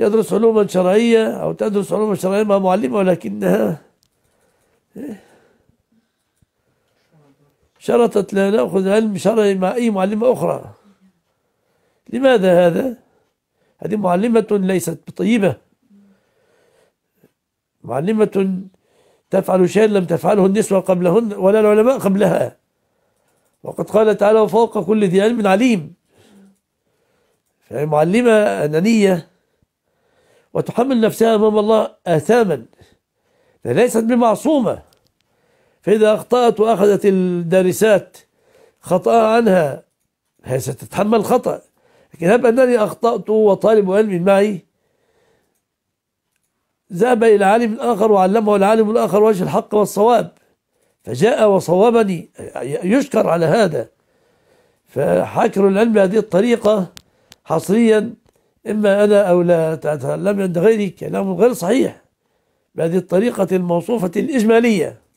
يدرس علوما شرعية أو تدرس علوما شرعية مع معلمة ولكنها إيه؟ شرطت لا نأخذ علم شرعي مع أي معلمة أخرى لماذا هذا؟ هذه معلمة ليست بطيبة معلمة تفعل شيئا لم تفعله النسوة قبلهن ولا العلماء قبلها وقد قال تعالى وفوق كل ذي علم عليم فهي معلمة أنانية وتحمل نفسها أمام الله آثاما ليست بمعصومة فإذا أخطأت وأخذت الدارسات خطأها عنها هي ستتحمل خطأ لكن هب أنني أخطأت وطالب علم معي ذهب إلى عالم آخر وعلمه العالم الآخر وجه الحق والصواب فجاء وصوبني يشكر على هذا فحكر العلم بهذه الطريقة حصريا إما أنا أو لا أتعلم عند غيري كلام غير صحيح بهذه الطريقة الموصوفة الإجمالية